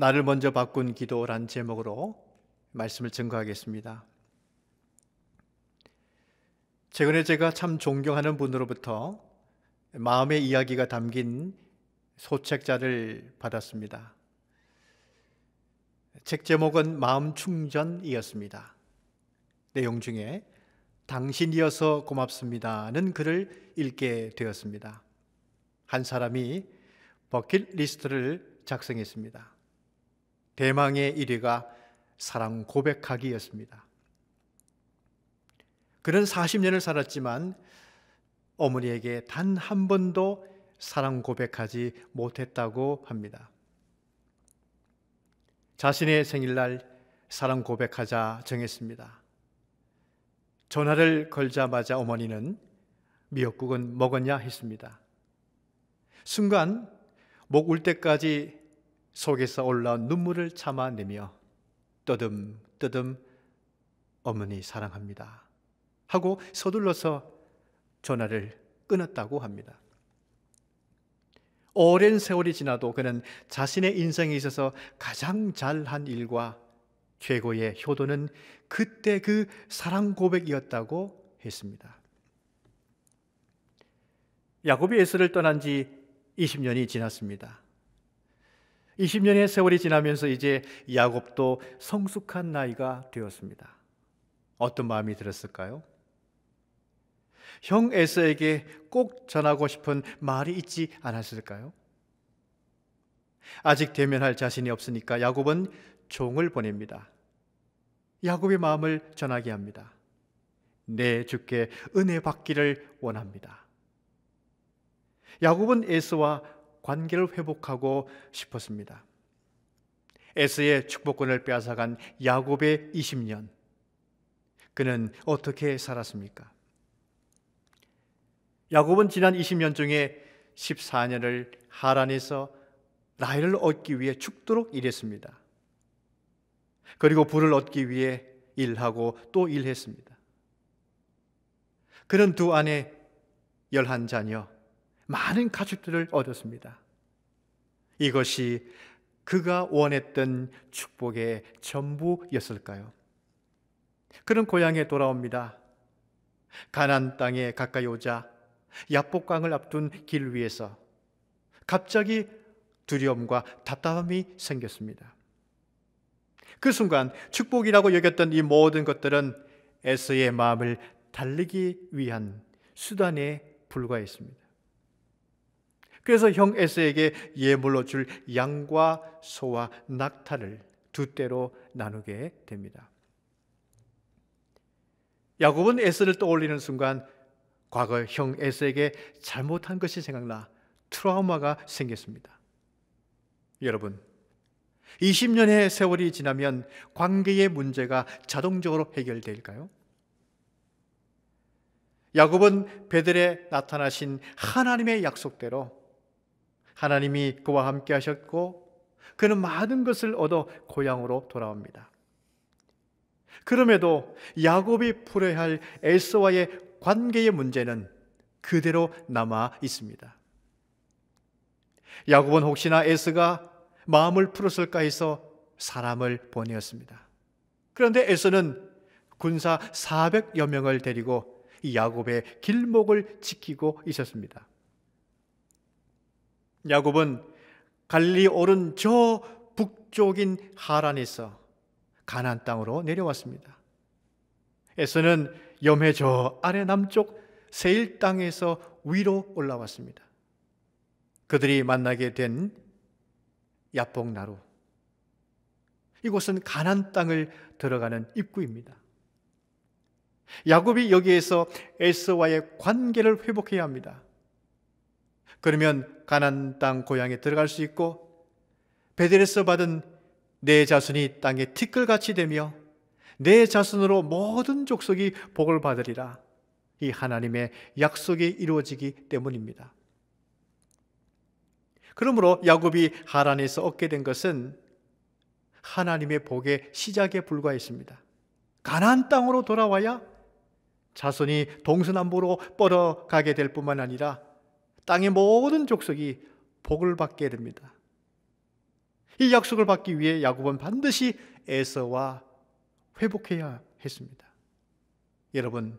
나를 먼저 바꾼 기도란 제목으로 말씀을 증거하겠습니다. 최근에 제가 참 존경하는 분으로부터 마음의 이야기가 담긴 소책자를 받았습니다. 책 제목은 마음 충전이었습니다. 내용 중에 당신이어서 고맙습니다는 글을 읽게 되었습니다. 한 사람이 버킷리스트를 작성했습니다. 대망의 1위가 사랑 고백하기였습니다. 그는 40년을 살았지만 어머니에게 단 한 번도 사랑 고백하지 못했다고 합니다. 자신의 생일날 사랑 고백하자 정했습니다. 전화를 걸자마자 어머니는 미역국은 먹었냐 했습니다. 순간 목 울 때까지 속에서 올라온 눈물을 참아내며 떠듬 떠듬 어머니 사랑합니다 하고 서둘러서 전화를 끊었다고 합니다. 오랜 세월이 지나도 그는 자신의 인생에 있어서 가장 잘한 일과 최고의 효도는 그때 그 사랑 고백이었다고 했습니다. 야곱이 에스를 떠난 지 20년이 지났습니다. 20년의 세월이 지나면서 이제 야곱도 성숙한 나이가 되었습니다. 어떤 마음이 들었을까요? 형 에서에게 꼭 전하고 싶은 말이 있지 않았을까요? 아직 대면할 자신이 없으니까 야곱은 종을 보냅니다. 야곱의 마음을 전하게 합니다. 내 네, 주께 은혜 받기를 원합니다. 야곱은 에서와 관계를 회복하고 싶었습니다. 에스의 축복권을 빼앗아간 야곱의 20년. 그는 어떻게 살았습니까? 야곱은 지난 20년 중에 14년을 하란에서 나이를 얻기 위해 죽도록 일했습니다. 그리고 불을 얻기 위해 일하고 또 일했습니다. 그는 두 아내, 열한 자녀, 많은 가축들을 얻었습니다. 이것이 그가 원했던 축복의 전부였을까요? 그는 고향에 돌아옵니다. 가난 땅에 가까이 오자 야복강을 앞둔 길 위에서 갑자기 두려움과 답답함이 생겼습니다. 그 순간 축복이라고 여겼던 이 모든 것들은 에서의 마음을 달리기 위한 수단에 불과했습니다. 그래서 형 에서에게 예물로 줄 양과 소와 낙타를 두 대로 나누게 됩니다. 야곱은 에서를 떠올리는 순간 과거 형 에서에게 잘못한 것이 생각나 트라우마가 생겼습니다. 여러분, 20년의 세월이 지나면 관계의 문제가 자동적으로 해결될까요? 야곱은 베들에 나타나신 하나님의 약속대로 하나님이 그와 함께 하셨고 그는 많은 것을 얻어 고향으로 돌아옵니다. 그럼에도 야곱이 풀어야 할 에서와의 관계의 문제는 그대로 남아 있습니다. 야곱은 혹시나 에서가 마음을 풀었을까 해서 사람을 보내었습니다. 그런데 에서는 군사 400여 명을 데리고 야곱의 길목을 지키고 있었습니다. 야곱은 갈리 오른 저 북쪽인 하란에서 가난 땅으로 내려왔습니다. 에서는 염해 저 아래 남쪽 세일 땅에서 위로 올라왔습니다. 그들이 만나게 된 야뽕나루. 이곳은 가난 땅을 들어가는 입구입니다. 야곱이 여기에서 에서와의 관계를 회복해야 합니다. 그러면 가난 땅 고향에 들어갈 수 있고 베델에서 받은 내 자손이 땅에 티끌같이 되며 내 자손으로 모든 족속이 복을 받으리라. 이 하나님의 약속이 이루어지기 때문입니다. 그러므로 야곱이 하란에서 얻게 된 것은 하나님의 복의 시작에 불과했습니다. 가나 땅으로 돌아와야 자손이 동서남북로 뻗어가게 될 뿐만 아니라 땅의 모든 족속이 복을 받게 됩니다. 이 약속을 받기 위해 야곱은 반드시 에서와 회복해야 했습니다. 여러분,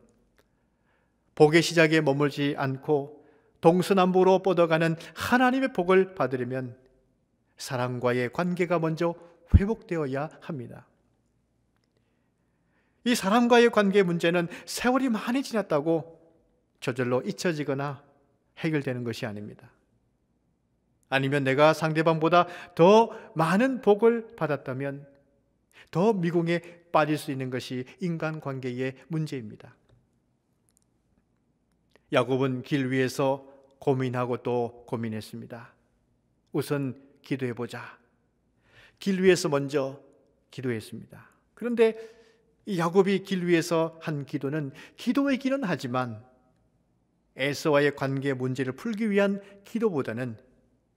복의 시작에 머물지 않고 동서남북로 뻗어가는 하나님의 복을 받으려면 사랑과의 관계가 먼저 회복되어야 합니다. 이 사람과의 관계 문제는 세월이 많이 지났다고 저절로 잊혀지거나 해결되는 것이 아닙니다. 아니면 내가 상대방보다 더 많은 복을 받았다면 더 미궁에 빠질 수 있는 것이 인간 관계의 문제입니다. 야곱은 길 위에서 고민하고 또 고민했습니다. 우선 기도해 보자. 길 위에서 먼저 기도했습니다. 그런데 이 야곱이 길 위에서 한 기도는 기도이기는 하지만 에서와의 관계 문제를 풀기 위한 기도보다는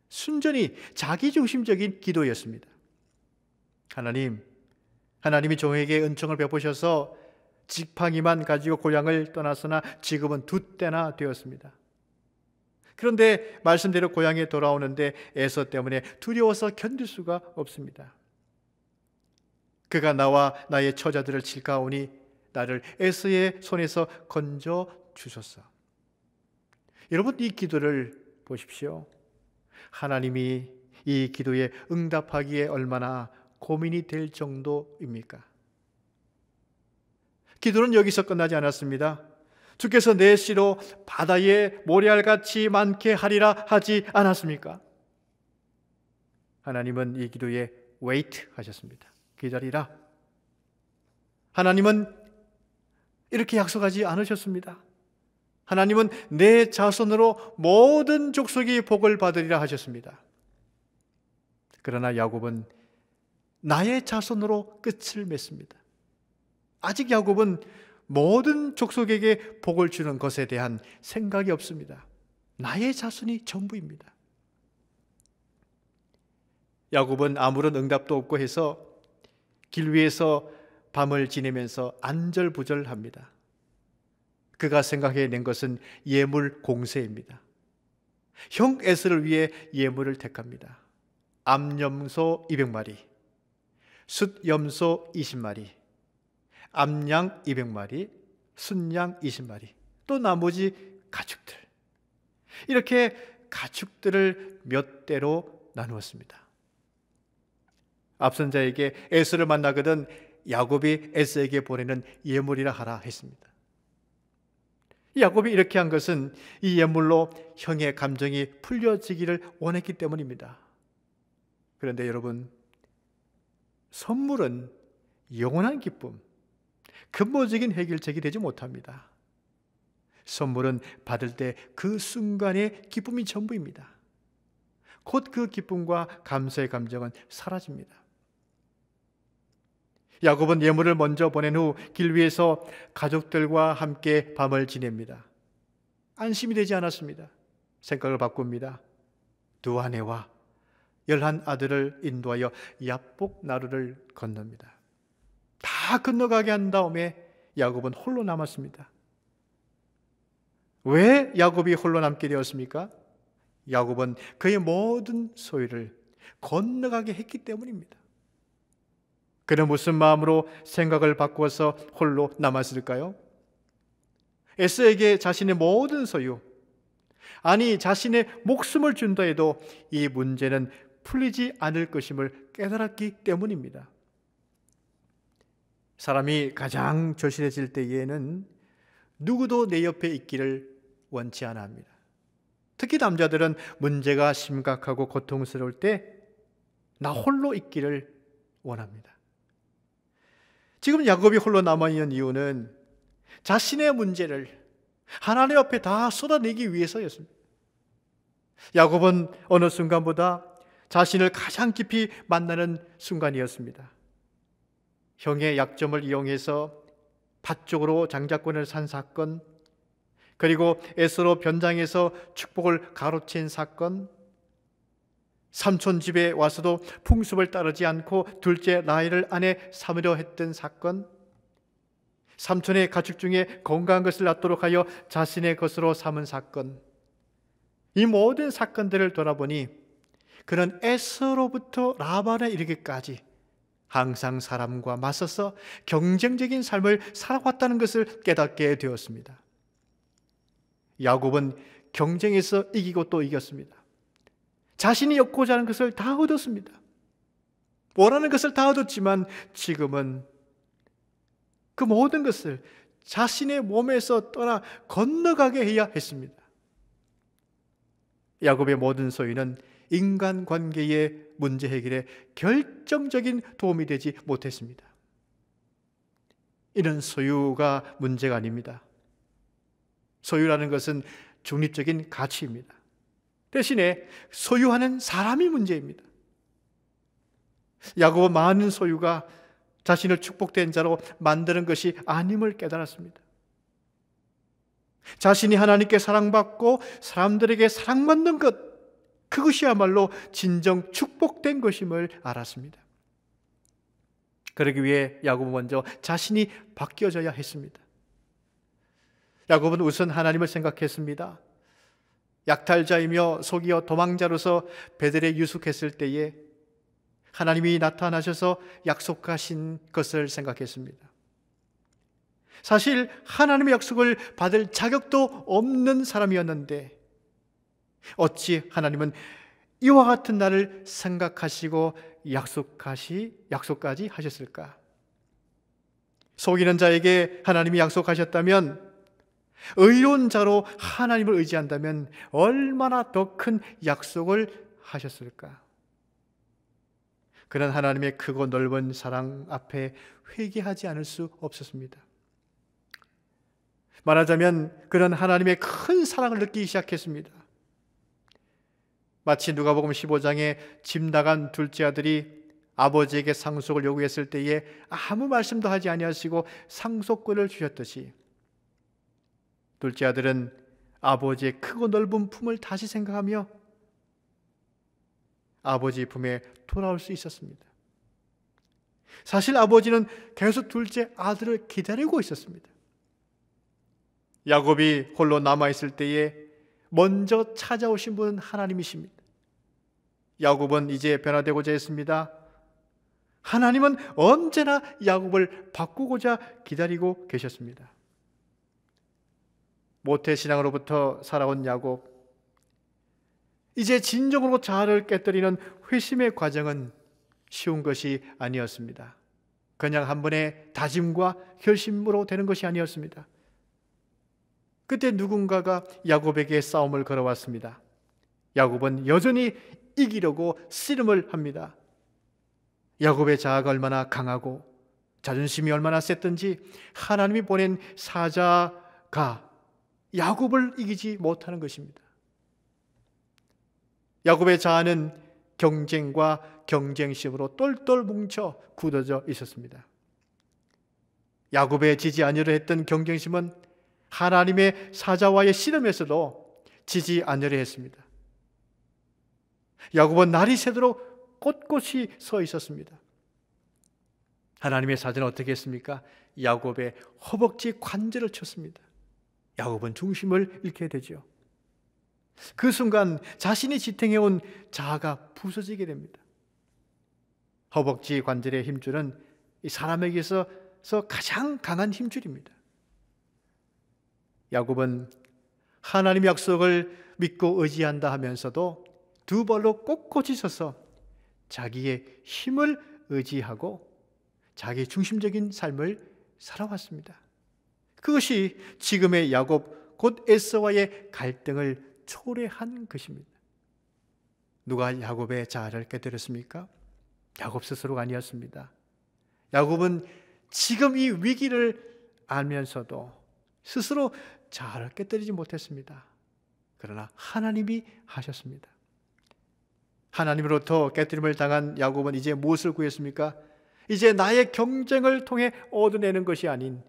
순전히 자기중심적인 기도였습니다. 하나님, 하나님이 종에게 은총을 베푸셔서 지팡이만 가지고 고향을 떠났으나 지금은 두 때나 되었습니다. 그런데 말씀대로 고향에 돌아오는데 애서 때문에 두려워서 견딜 수가 없습니다. 그가 나와 나의 처자들을 칠까 오니 나를 애서의 손에서 건져 주셨어. 여러분 이 기도를 보십시오. 하나님이 이 기도에 응답하기에 얼마나 고민이 될 정도입니까? 기도는 여기서 끝나지 않았습니다. 주께서 내 씨로 바다에 모래알같이 많게 하리라 하지 않았습니까? 하나님은 이 기도에 wait 하셨습니다. 기다리라. 하나님은 이렇게 약속하지 않으셨습니다. 하나님은 내 자손으로 모든 족속이 복을 받으리라 하셨습니다. 그러나 야곱은 나의 자손으로 끝을 맺습니다. 아직 야곱은 모든 족속에게 복을 주는 것에 대한 생각이 없습니다. 나의 자손이 전부입니다. 야곱은 아무런 응답도 없고 해서 길 위에서 밤을 지내면서 안절부절합니다. 그가 생각해낸 것은 예물 공세입니다. 형 에스를 위해 예물을 택합니다. 암염소 200마리, 숫염소 20마리, 암양 200마리, 순양 20마리, 또 나머지 가축들. 이렇게 가축들을 몇 대로 나누었습니다. 앞선 자에게 에스를 만나거든 야곱이 에스에게 보내는 예물이라 하라 했습니다. 야곱이 이렇게 한 것은 이 예물로 형의 감정이 풀려지기를 원했기 때문입니다. 그런데 여러분, 선물은 영원한 기쁨, 근본적인 해결책이 되지 못합니다. 선물은 받을 때 그 순간의 기쁨이 전부입니다. 곧 그 기쁨과 감사의 감정은 사라집니다. 야곱은 예물을 먼저 보낸 후 길 위에서 가족들과 함께 밤을 지냅니다. 안심이 되지 않았습니다. 생각을 바꿉니다. 두 아내와 열한 아들을 인도하여 야복 나루를 건넙니다. 다 건너가게 한 다음에 야곱은 홀로 남았습니다. 왜 야곱이 홀로 남게 되었습니까? 야곱은 그의 모든 소유를 건너가게 했기 때문입니다. 그는 무슨 마음으로 생각을 바꾸어서 홀로 남았을까요? 에스에게 자신의 모든 소유, 아니 자신의 목숨을 준다 해도 이 문제는 풀리지 않을 것임을 깨달았기 때문입니다. 사람이 가장 절실해질 때에는 누구도 내 옆에 있기를 원치 않아 합니다. 특히 남자들은 문제가 심각하고 고통스러울 때 나 홀로 있기를 원합니다. 지금 야곱이 홀로 남아있는 이유는 자신의 문제를 하나님 앞에 다 쏟아내기 위해서였습니다. 야곱은 어느 순간보다 자신을 가장 깊이 만나는 순간이었습니다. 형의 약점을 이용해서 밭쪽으로 장자권을 산 사건, 그리고 에스로 변장해서 축복을 가로챈 사건, 삼촌 집에 와서도 풍습을 따르지 않고 둘째 라이를 아내 삼으려 했던 사건, 삼촌의 가축 중에 건강한 것을 낳도록 하여 자신의 것으로 삼은 사건, 이 모든 사건들을 돌아보니 그는 에서로부터 라반에 이르기까지 항상 사람과 맞서서 경쟁적인 삶을 살아왔다는 것을 깨닫게 되었습니다. 야곱은 경쟁에서 이기고 또 이겼습니다. 자신이 얻고자 하는 것을 다 얻었습니다. 원하는 것을 다 얻었지만 지금은 그 모든 것을 자신의 몸에서 떠나 건너가게 해야 했습니다. 야곱의 모든 소유는 인간 관계의 문제 해결에 결정적인 도움이 되지 못했습니다. 이는 소유가 문제가 아닙니다. 소유라는 것은 중립적인 가치입니다. 대신에 소유하는 사람이 문제입니다. 야곱은 많은 소유가 자신을 축복된 자로 만드는 것이 아님을 깨달았습니다. 자신이 하나님께 사랑받고 사람들에게 사랑받는 것, 그것이야말로 진정 축복된 것임을 알았습니다. 그러기 위해 야곱은 먼저 자신이 바뀌어져야 했습니다. 야곱은 우선 하나님을 생각했습니다. 약탈자이며 속이어 도망자로서 베델에 유숙했을 때에 하나님이 나타나셔서 약속하신 것을 생각했습니다. 사실 하나님의 약속을 받을 자격도 없는 사람이었는데 어찌 하나님은 이와 같은 나를 생각하시고 약속하시 약속까지 하셨을까? 속이는 자에게 하나님이 약속하셨다면 의론자로 하나님을 의지한다면 얼마나 더 큰 약속을 하셨을까? 그런 하나님의 크고 넓은 사랑 앞에 회개하지 않을 수 없었습니다. 말하자면 그런 하나님의 큰 사랑을 느끼기 시작했습니다. 마치 누가복음 15장에 짐 나간 둘째 아들이 아버지에게 상속을 요구했을 때에 아무 말씀도 하지 아니하시고 상속권을 주셨듯이 둘째 아들은 아버지의 크고 넓은 품을 다시 생각하며 아버지 품에 돌아올 수 있었습니다. 사실 아버지는 계속 둘째 아들을 기다리고 있었습니다. 야곱이 홀로 남아있을 때에 먼저 찾아오신 분은 하나님이십니다. 야곱은 이제 변화되고자 했습니다. 하나님은 언제나 야곱을 바꾸고자 기다리고 계셨습니다. 모태 신앙으로부터 살아온 야곱. 이제 진정으로 자아를 깨뜨리는 회심의 과정은 쉬운 것이 아니었습니다. 그냥 한 번의 다짐과 결심으로 되는 것이 아니었습니다. 그때 누군가가 야곱에게 싸움을 걸어왔습니다. 야곱은 여전히 이기려고 씨름을 합니다. 야곱의 자아가 얼마나 강하고 자존심이 얼마나 셌던지 하나님이 보낸 사자가 야곱을 이기지 못하는 것입니다. 야곱의 자아는 경쟁과 경쟁심으로 똘똘 뭉쳐 굳어져 있었습니다. 야곱의 지지 않으려 했던 경쟁심은 하나님의 사자와의 씨름에서도 지지 않으려 했습니다. 야곱은 날이 새도록 꼿꼿이 서 있었습니다. 하나님의 사자는 어떻게 했습니까? 야곱의 허벅지 관절을 쳤습니다. 야곱은 중심을 잃게 되죠. 그 순간 자신이 지탱해온 자아가 부서지게 됩니다. 허벅지 관절의 힘줄은 이 사람에게서 가장 강한 힘줄입니다. 야곱은 하나님 약속을 믿고 의지한다 하면서도 두 발로 꼿꼿이 서서 자기의 힘을 의지하고 자기 중심적인 삶을 살아왔습니다. 그것이 지금의 야곱 곧 에서와의 갈등을 초래한 것입니다. 누가 야곱의 자아를 깨뜨렸습니까? 야곱 스스로가 아니었습니다. 야곱은 지금 이 위기를 알면서도 스스로 자아를 깨뜨리지 못했습니다. 그러나 하나님이 하셨습니다. 하나님으로부터 깨뜨림을 당한 야곱은 이제 무엇을 구했습니까? 이제 나의 경쟁을 통해 얻어내는 것이 아닌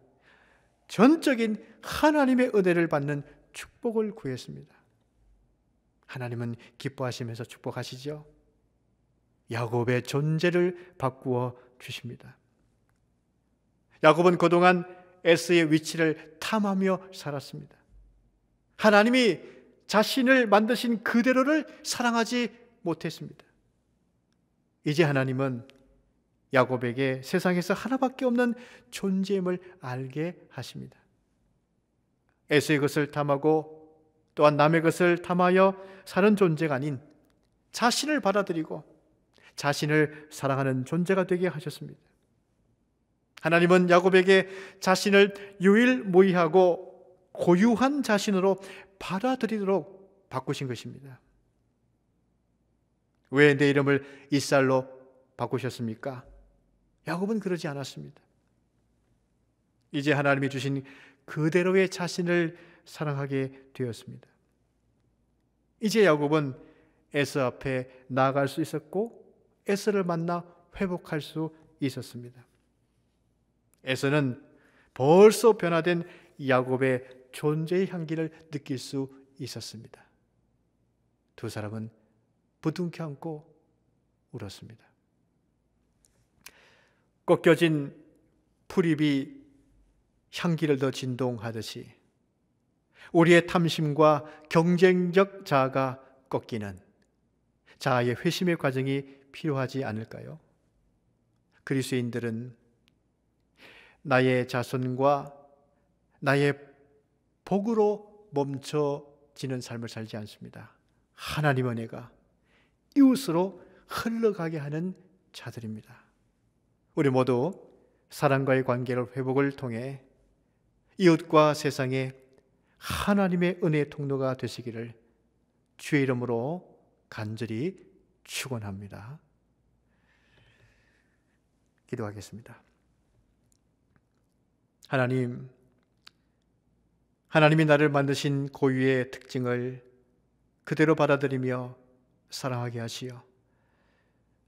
전적인 하나님의 은혜를 받는 축복을 구했습니다. 하나님은 기뻐하시면서 축복하시죠. 야곱의 존재를 바꾸어 주십니다. 야곱은 그동안 에스의 위치를 탐하며 살았습니다. 하나님이 자신을 만드신 그대로를 사랑하지 못했습니다. 이제 하나님은 야곱에게 세상에서 하나밖에 없는 존재임을 알게 하십니다. 애수의 것을 탐하고 또한 남의 것을 탐하여 사는 존재가 아닌 자신을 받아들이고 자신을 사랑하는 존재가 되게 하셨습니다. 하나님은 야곱에게 자신을 유일무이하고 고유한 자신으로 받아들이도록 바꾸신 것입니다. 왜 내 이름을 이살로 바꾸셨습니까? 야곱은 그러지 않았습니다. 이제 하나님이 주신 그대로의 자신을 사랑하게 되었습니다. 이제 야곱은 에스 앞에 나아갈 수 있었고 에스를 만나 회복할 수 있었습니다. 에서는 벌써 변화된 야곱의 존재의 향기를 느낄 수 있었습니다. 두 사람은 부둥켜 안고 울었습니다. 꺾여진 풀잎이 향기를 더 진동하듯이 우리의 탐심과 경쟁적 자아가 꺾이는 자아의 회심의 과정이 필요하지 않을까요? 그리스인들은 나의 자손과 나의 복으로 멈춰지는 삶을 살지 않습니다. 하나님 은혜가 이웃으로 흘러가게 하는 자들입니다. 우리 모두 사랑과의 관계를 회복을 통해 이웃과 세상에 하나님의 은혜의 통로가 되시기를 주의 이름으로 간절히 축원합니다. 기도하겠습니다. 하나님, 하나님이 나를 만드신 고유의 특징을 그대로 받아들이며 사랑하게 하시어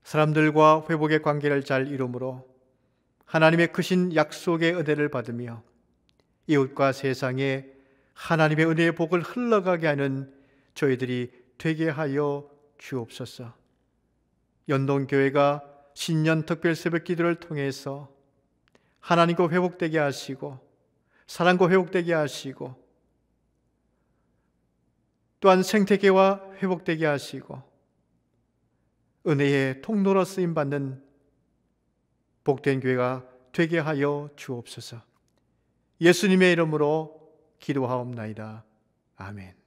사람들과 회복의 관계를 잘 이루므로 하나님의 크신 약속의 은혜를 받으며 이웃과 세상에 하나님의 은혜의 복을 흘러가게 하는 저희들이 되게 하여 주옵소서. 연동교회가 신년 특별 새벽 기도를 통해서 하나님과 회복되게 하시고 사랑과 회복되게 하시고 또한 생태계와 회복되게 하시고 은혜의 통로로 쓰임 받는 복된 교회가 되게 하여 주옵소서. 예수님의 이름으로 기도하옵나이다. 아멘.